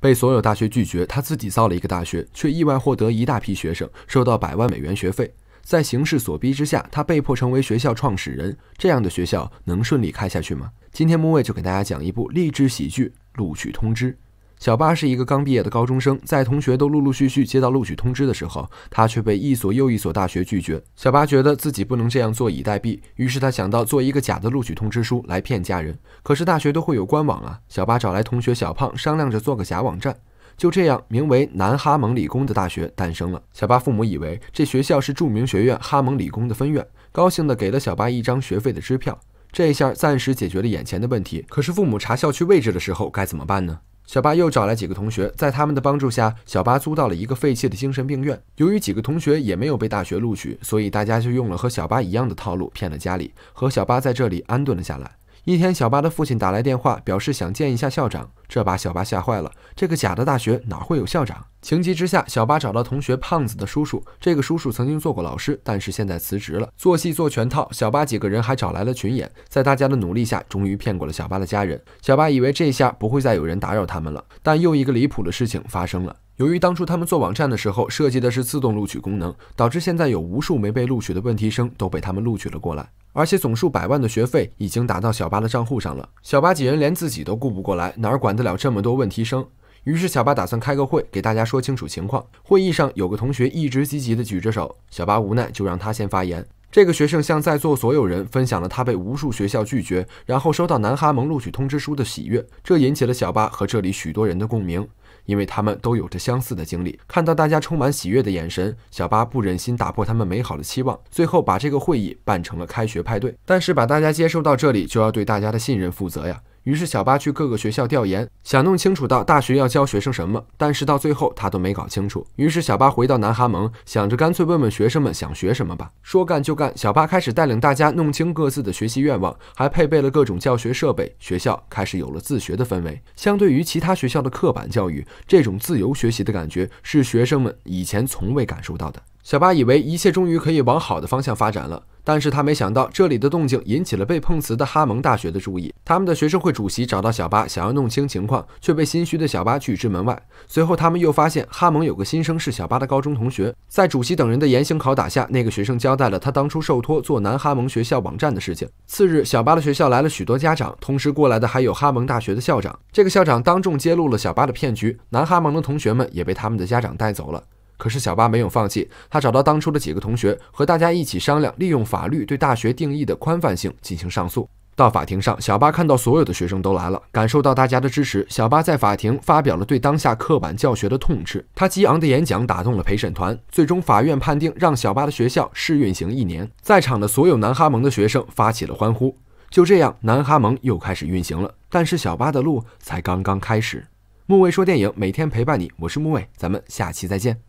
被所有大学拒绝，他自己造了一个大学，却意外获得一大批学生，收到百万美元学费。在形势所逼之下，他被迫成为学校创始人。这样的学校能顺利开下去吗？今天木卫就给大家讲一部励志喜剧《录取通知》。小巴是一个刚毕业的高中生，在同学都陆陆续续接到录取通知的时候，他却被一所又一所大学拒绝。小巴觉得自己不能这样坐以待毙，于是他想到做一个假的录取通知书来骗家人。可是大学都会有官网啊，小巴找来同学小胖商量着做个假网站，就这样，名为南哈蒙理工的大学诞生了。小巴父母以为这学校是著名学院哈蒙理工的分院，高兴地给了小巴一张学费的支票，这一下暂时解决了眼前的问题。可是父母查校区位置的时候该怎么办呢？小巴又找来几个同学，在他们的帮助下，小巴租到了一个废弃的精神病院。由于几个同学也没有被大学录取，所以大家就用了和小巴一样的套路骗了家里，和小巴在这里安顿了下来。一天，小巴的父亲打来电话，表示想见一下校长，这把小巴吓坏了。这个假的大学哪会有校长？情急之下，小巴找到同学胖子的叔叔，这个叔叔曾经做过老师，但是现在辞职了。做戏做全套，小巴几个人还找来了群演，在大家的努力下，终于骗过了小巴的家人。小巴以为这下不会再有人打扰他们了，但又一个离谱的事情发生了。由于当初他们做网站的时候设计的是自动录取功能，导致现在有无数没被录取的问题生都被他们录取了过来，而且总数百万的学费已经打到小八的账户上了。小八几人连自己都顾不过来，哪儿管得了这么多问题生？于是小八打算开个会给大家说清楚情况。会议上有个同学一直积极的举着手，小八无奈就让他先发言。这个学生向在座所有人分享了他被无数学校拒绝，然后收到南哈蒙录取通知书的喜悦，这引起了小巴和这里许多人的共鸣，因为他们都有着相似的经历。看到大家充满喜悦的眼神，小巴不忍心打破他们美好的期望，最后把这个会议办成了开学派对。但是把大家接收到这里，就要对大家的信任负责呀。于是小巴去各个学校调研，想弄清楚到大学要教学生什么，但是到最后他都没搞清楚。于是小巴回到南哈蒙，想着干脆问问学生们想学什么吧。说干就干，小巴开始带领大家弄清各自的学习愿望，还配备了各种教学设备。学校开始有了自学的氛围。相对于其他学校的刻板教育，这种自由学习的感觉是学生们以前从未感受到的。小巴以为一切终于可以往好的方向发展了，但是他没想到这里的动静引起了被碰瓷的哈蒙大学的注意。他们的学生会主席找到小巴，想要弄清情况，却被心虚的小巴拒之门外。随后，他们又发现哈蒙有个新生是小巴的高中同学。在主席等人的严刑拷打下，那个学生交代了他当初受托做南哈蒙学校网站的事情。次日，小巴的学校来了许多家长，同时过来的还有哈蒙大学的校长。这个校长当众揭露了小巴的骗局。南哈蒙的同学们也被他们的家长带走了。可是小巴没有放弃，他找到当初的几个同学，和大家一起商量，利用法律对大学定义的宽泛性进行上诉。到法庭上，小巴看到所有的学生都来了，感受到大家的支持，小巴在法庭发表了对当下刻板教学的痛斥。他激昂的演讲打动了陪审团，最终法院判定让小巴的学校试运行一年。在场的所有南哈蒙的学生发起了欢呼。就这样，南哈蒙又开始运行了。但是小巴的路才刚刚开始。木卫说电影每天陪伴你，我是木卫，咱们下期再见。